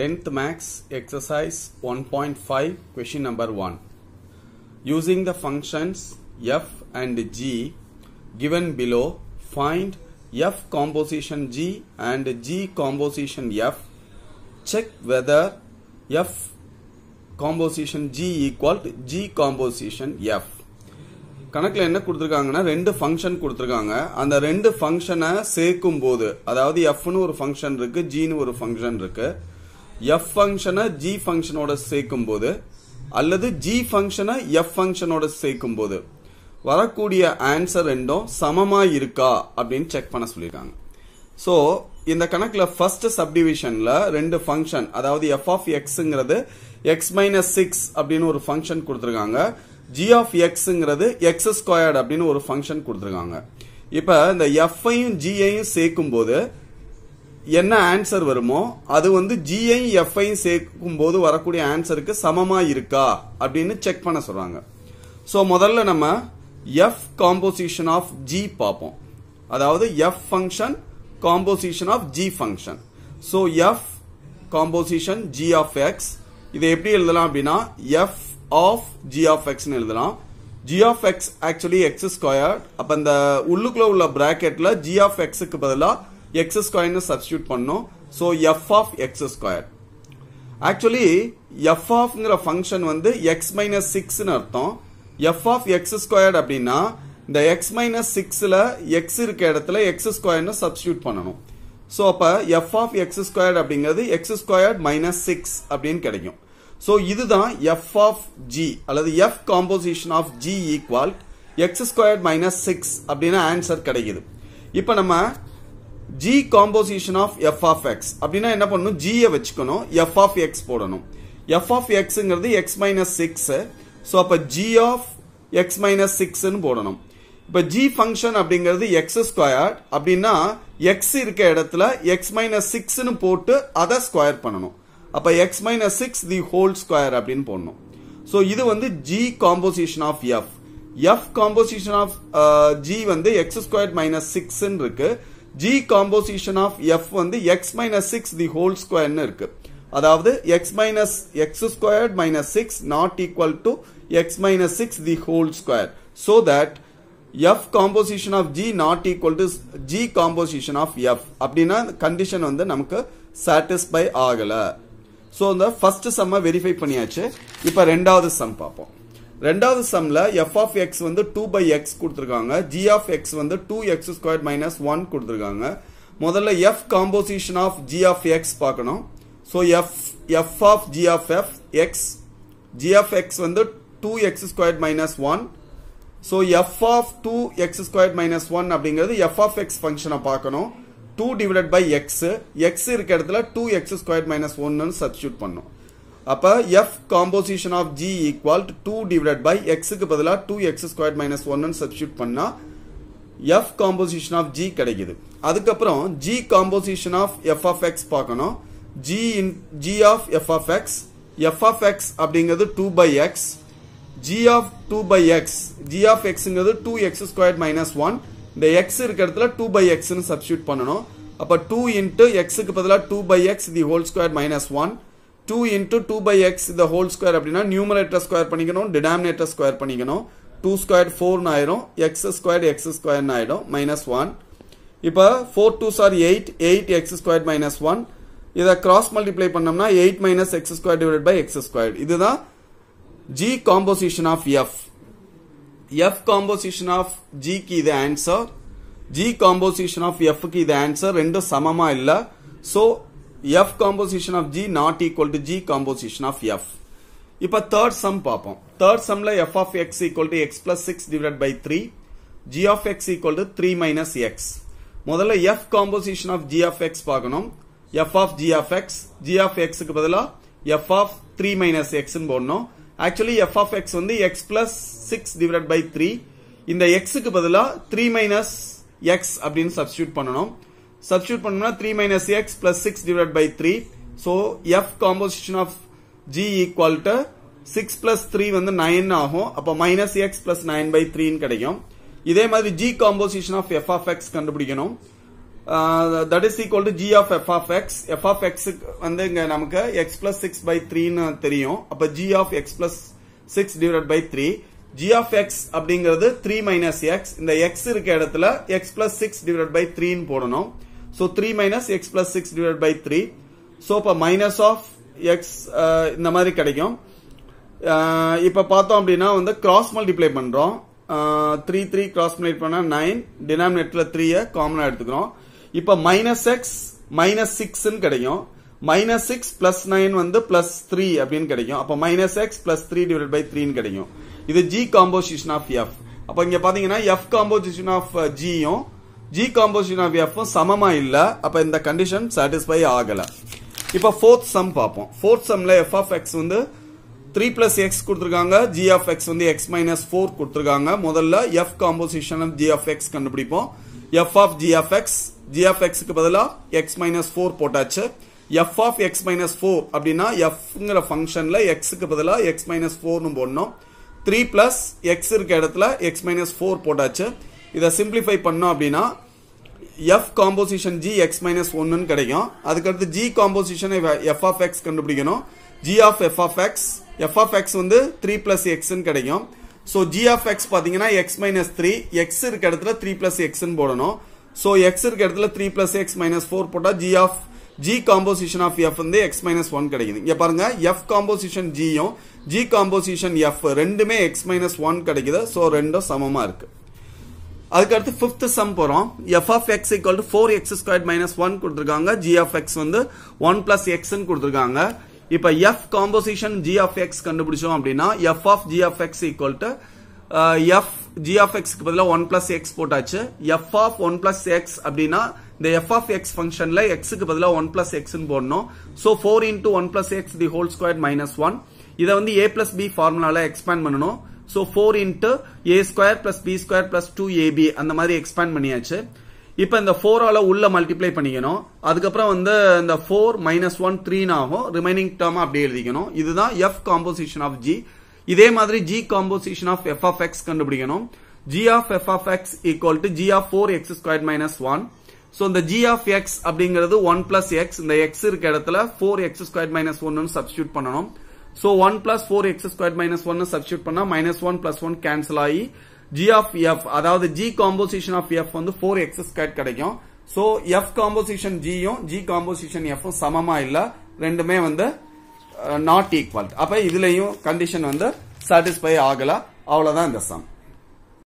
10th Max exercise 1.5 question number 1. Using the functions f and g given below, find f composition g and g composition f. Check whether f composition g equal to g composition f. கணக்கில் என்ன கொடுத்துருக்காங்கன்னா ரெண்டு function கொடுத்துருக்காங்க அந்த ரெண்டு ஃபங்க்ஷனை சேர்க்கும் போது அதாவது எஃப்னு ஒரு ஃபங்க்ஷன் இருக்கு ஜின்னு ஒரு ஃபங்க்ஷன் இருக்கு எஃப் ஃபங்க்ஷனை ஜி ஃபங்க்ஷனோட சேர்க்கும் போது அல்லது ஜி ஃபங்க்ஷனை எஃப் ஃபங்க்ஷனோட சேர்க்கும் போது வரக்கூடிய ஆன்சர் ரெண்டும் சமமாக இருக்கா அப்படின்னு செக் பண்ண சொல்லியிருக்காங்க ஸோ இந்த கணக்கில் ஃபர்ஸ்ட் சப்டிவிஷனில் ரெண்டு ஃபங்க்ஷன் அதாவது எஃப் ஆஃப் எக்ஸுங்கிறது எக்ஸ் மைனஸ் சிக்ஸ் அப்படின்னு ஒரு ஃபங்க்ஷன் கொடுத்துருக்காங்க ஜி ஆஃப் எக்ஸுங்கிறது எக்ஸ் ஸ்கொயர்டு அப்படின்னு ஒரு ஃபங்க்ஷன் கொடுத்துருக்காங்க இப்போ இந்த எஃப்ஐயும் ஜிஐயும் சேர்க்கும் போது என்ன ஆன்சர் வருமோ அது வந்து ஜிஐ எஃப்ஐயும் சேர்க்கும் போது வரக்கூடிய ஆன்சருக்கு சமமா இருக்கா அப்படின்னு செக் பண்ண சொல்றாங்க ஸோ முதல்ல நம்ம எஃப் காம்போசிஷன் ஆஃப் ஜி பார்ப்போம் அதாவது F function composition of G function so F composition G of X இதை எப்படி எழுதலாம் அப்படின்னா எஃப் ஆஃப் ஜி ஆஃப் எக்ஸ்னு எழுதலாம் G of X actually X square அப்போ இந்த உள்ளுக்குள்ள உள்ள பிராக்கெட்ல ஜி ஆஃப் எக்ஸுக்கு பதிலாக எக்ஸ் ஸ்கொயர்னு சப்ஸ்டியூட் பண்ணோம் so F of X square actually F ஆஃப்ங்கிற ஃபங்க்ஷன் வந்து எக்ஸ் மைனஸ் சிக்ஸ்னு அர்த்தம் எஃப் ஆஃப் எக்ஸ் ஸ்கொயர் அப்படின்னா இந்த எக்ஸ் மைனஸ் சிக்ஸில் எக்ஸ் இருக்க இடத்துல எக்ஸ் ஸ்கொயர்னு சப்ஸ்டியூட் பண்ணணும் ஸோ அப்போ எஃப் ஆஃப் எக்ஸ் ஸ்கொயர் அப்படிங்கிறது எக்ஸ் ஸ்கொயர் மைனஸ் சிக்ஸ் அப்படின்னு கிடைக்கும் ஸோ இதுதான் எஃப் ஆஃப் ஜி அல்லது F composition of G equal X square minus six அப்படின்னு ஆன்சர் கிடைக்குது இப்போ நம்ம G composition of F of X அப்படின்னா என்ன பண்ணணும் ஜியை வச்சுக்கணும் எஃப் ஆஃப் எக்ஸ் போடணும் எஃப் ஆஃப் எக்ஸுங்கிறது எக்ஸ் மைனஸ் சிக்ஸ் ஸோ அப்போ ஜி ஆஃப் எக்ஸ் மைனஸ் சிக்ஸ்னு போடணும் இப்போ ஜி ஃபங்க்ஷன் அப்படிங்கிறது எக்ஸ் ஸ்கொயர் அப்படின்னா எக்ஸ் இருக்க இடத்துல எக்ஸ் மைனஸ் சிக்ஸ்னு போட்டு அதை ஸ்கொயர் பண்ணணும் அப்போ X minus six the whole square அப்படின்னு போடணும் ஸோ இது வந்து G composition of F F composition of G வந்து எக்ஸ் ஸ்கொயர் மைனஸ் சிக்ஸ்ன்னு இருக்குது ஜி காம்போசிஷன் ஆஃப் எஃப் வந்து X minus six the whole ஸ்கொயர்னு இருக்கு அதாவது X minus X squared minus six not equal to X minus six the whole square so that F composition of G not equal to G composition of F அப்படின்னா condition வந்து நமக்கு satisfy ஆகலை so இந்த first சம்மை verify பண்ணியாச்சு இப்போ ரெண்டாவது sum பார்ப்போம் ரெண்டாவது சம்ல எஃப் ஆஃப் எக்ஸ் வந்து டூ பை எக்ஸ் கொடுத்துருக்காங்க ஜி ஆஃப் எக்ஸ் வந்து two X square minus one கொடுத்துருக்காங்க முதல்ல F composition of G of X பார்க்கணும் so F F of G of F X G of X வந்து two X square minus one so F of two X square minus one அப்படிங்கிறது F of X ஃபங்க்ஷனை பார்க்கணும் two divided by X X இருக்க இடத்துல two X square minus ஒன்னு substitute பண்ணும் அப்போ f composition of G equal to divide by எக்ஸுக்கு பதிலாக டூ எக்ஸ் ஸ்கொயர் மைனஸ் ஒன்னு சப்ஸ்டியூட் பண்ணால் எஃப் காம்போசிஷன் ஆஃப் ஜி கிடைக்குது அதுக்கப்புறம் g composition of F of X பார்க்கணும் g in g of F of x f of x அப்படிங்கிறது two by x G of two by x G of எக்ஸுங்கிறது two X square minus one இந்த x இருக்கிற இடத்துல two by எக்ஸ்னு substitute பண்ணணும் அப்போ two into எக்ஸுக்கு பதிலாக two by x the whole square minus one two into two by x இந்த ஹோல் ஸ்கொயர் அப்படின்னா நியூமரேட்டர் ஸ்கொயர் பண்ணிக்கணும் டினாமினேட்டர் ஸ்கொயர் பண்ணிக்கணும் டூ ஸ்கொயர் ஃபோர்னு ஆயிரும் x ஸ்கொயர் எக்ஸ் ஸ்கொயர்னு ஆயிடும் மைனஸ் ஒன் இப்போ four two sir eight eight x square minus one இதை கிராஸ் மல்டிப்ளை பண்ணோம்னா eight minus x square divide by x square இதுதான் g composition of F F composition of ஜிக்கு இது answer g composition of எஃப்க்கு இது answer ரெண்டும் சமமா இல்லை so F composition of G not equal to G composition of f இப்போ third sum பார்ப்போம் தேர்ட் சம்ல F of x equal to x plus six divide by three g of x equal to three minus x முதல்ல F composition of G of X பார்க்கணும் f of G of x G of எக்ஸுக்கு பதிலாக of 3 three minus எக்ஸ்ன்னு போடணும் actually F of X வந்து x plus six divided by three இந்த எக்ஸுக்கு பதிலாக த்ரீ மைனஸ் எக்ஸ் அப்படின்னு substitute பண்ணணும் சப்ஸ்டியூட் பண்ணோம்னா three minus x plus six divide by three so F composition of G equal to six plus three வந்து nine ஆகும் அப்போ minus x plus nine by த்ரீன்னு கிடைக்கும் இதே மாதிரி g composition of F of x கண்டுபிடிக்கணும் that is equal to g of F of x f of எக்ஸுக்கு வந்து இங்கே நமக்கு எக்ஸ் பிளஸ் சிக்ஸ் பை த்ரீன்னு தெரியும் அப்போ G of x plus six divide by three g of x அப்படிங்கிறது three minus x இந்த எக்ஸ் இருக்க இடத்துல x plus six divide by த்ரீன்னு போடணும் So 3 minus x plus 6 divided by 3. So இப்போ minus of x uh, இந்த மாதிரி கிடைக்கும் uh, இப்போ பார்த்தோம் அப்படின்னா வந்து கிராஸ் மல்டிப்ளை பண்ணுறோம் த்ரீ த்ரீ கிராஸ் மல்டிப்ளை பண்ணால் நைன் டினாமினேட்டரில் த்ரீயை காமனாக எடுத்துக்கிறோம் இப்போ மைனஸ் எக்ஸ் மைனஸ் சிக்ஸ்ன்னு கிடைக்கும் மைனஸ் சிக்ஸ் பிளஸ் நைன் வந்து பிளஸ் த்ரீ அப்படின்னு கிடைக்கும் அப்போ minus x plus three divide by த்ரீன்னு கிடைக்கும் இது ஜி காம்போசிஷன் ஆஃப் எஃப் அப்போ இங்கே பார்த்தீங்கன்னா எஃப் காம்போசிஷன் ஆஃப் ஜியும் ஜி காம்போசிஷன் ஆஃப் எஃப் சமமா இல்ல அப்ப இந்த கண்டிஷன் சாட்டிஸ்ஃபை ஆகல இப்ப ஃபோர்த் சம் பார்ப்போம் ஃபோர்த் sumல F of X வந்து த்ரீ plus எக்ஸ் கொடுத்துருக்காங்க G of X வந்து எக்ஸ் மைனஸ் ஃபோர் கொடுத்துருக்காங்க முதல்ல F composition of G of x கண்டுபிடிப்போம் f G of X x g X எக்ஸ்க்கு பதிலாக எக்ஸ் மைனஸ் ஃபோர் போட்டாச்சு f of X minus four அப்படின்னா எஃப்ங்கிற ஃபங்க்ஷனில் எக்ஸுக்கு பதிலாக எக்ஸ் மைனஸ் ஃபோர்னு போடணும் த்ரீ ப்ளஸ் எக்ஸ் இருக்க இடத்துல எக்ஸ் மைனஸ் ஃபோர் போட்டாச்சு இதை சிம்பிளிஃபை பண்ணோம் அப்படின்னா f composition g x minus ஒன்னு கிடைக்கும் அதுக்கடுத்து g composition f of x கண்டுபிடிக்கணும் g of F of x f of X வந்து த்ரீ பிளஸ் எக்ஸ்ன்னு கிடைக்கும் ஸோ ஜி ஆஃப் எக்ஸ் பார்த்தீங்கன்னா எக்ஸ் மைனஸ் த்ரீ எக்ஸ் இருக்க இடத்துல த்ரீ பிளஸ் எக்ஸ்ன்னு போடணும் ஸோ எக்ஸ் இருக்க இடத்துல three plus x minus four போட்டால் g of g composition of F வந்து எக்ஸ் மைனஸ் ஒன் கிடைக்குது இங்கே பாருங்க எஃப் காம்போசிஷன் ஜியும் ஜி காம்போசிஷன் எஃப் ரெண்டுமே எக்ஸ் மைனஸ் ஒன் கிடைக்குது ஸோ ரெண்டும் சமமாக இருக்குது அதுக்கடுத்து ஃபிஃப்த் சம் போகிறோம் f of x equal to four x square minus one கொடுத்துருக்காங்க ஜி ஆஃப் எக்ஸ் வந்து ஒன் பிளஸ் எக்ஸ்ன்னு கொடுத்துருக்காங்க இப்போ f composition G of x கண்டுபிடிச்சோம் அப்படின்னா F of G of x equal to f g of எக்ஸ்க்கு பதிலாக ஒன் பிளஸ் எக்ஸ் போட்டாச்சு f of one plus x அப்படின்னா இந்த எஃப் ஆஃப் எக்ஸ் ஃபங்க்ஷனில் எக்ஸுக்கு பதிலாக ஒன் பிளஸ் எக்ஸ்ன்னு போடணும் so four into one plus x the whole square minus one இதை வந்து ஏ பிளஸ் பி ஃபார்முலாவில் எக்ஸ்பேண்ட் பண்ணணும் so four into a square plus b square plus two a b அந்த மாதிரி எக்ஸ்பேண்ட் பண்ணியாச்சு இப்போ இந்த ஃபோரால உள்ள மல்டிப்ளை பண்ணிக்கணும் அதுக்கப்புறம் வந்து இந்த ஃபோர் மைனஸ் ஒன் த்ரீன்னு ஆகும் ரிமைனிங் டேர்ம் அப்படி எழுதிக்கணும் இதுதான் எஃப் காம்போசிஷன் ஆஃப் ஜி இதே மாதிரி g composition of F of x கண்டுபிடிக்கணும் g of F of x equal to g of four x square minus one so இந்த ஜி ஆஃப் எக்ஸ் அப்படிங்கிறது ஒன் பிளஸ் எக்ஸ் இந்த x இருக்க இடத்துல four x square minus ஒன்னு substitute பண்ணணும் so one plus four x square minus one substitute பண்ணா minus one plus one cancel ஆகி g of f அதாவது ஜி காம்போசிஷன் ஆஃப் எஃப் வந்து ஃபோர் எக்ஸ் ஸ்கொயர் கிடைக்கும் ஸோ எஃப் காம்போசிஷன் ஜியும் g composition எஃப்பும் சமமா இல்ல ரெண்டுமே வந்து நாட் uh, ஈக்குவல் அப்ப இதுலயும் கண்டிஷன் வந்து சாட்டிஸ்ஃபை ஆகல அவ்வளவுதான் இந்த சம்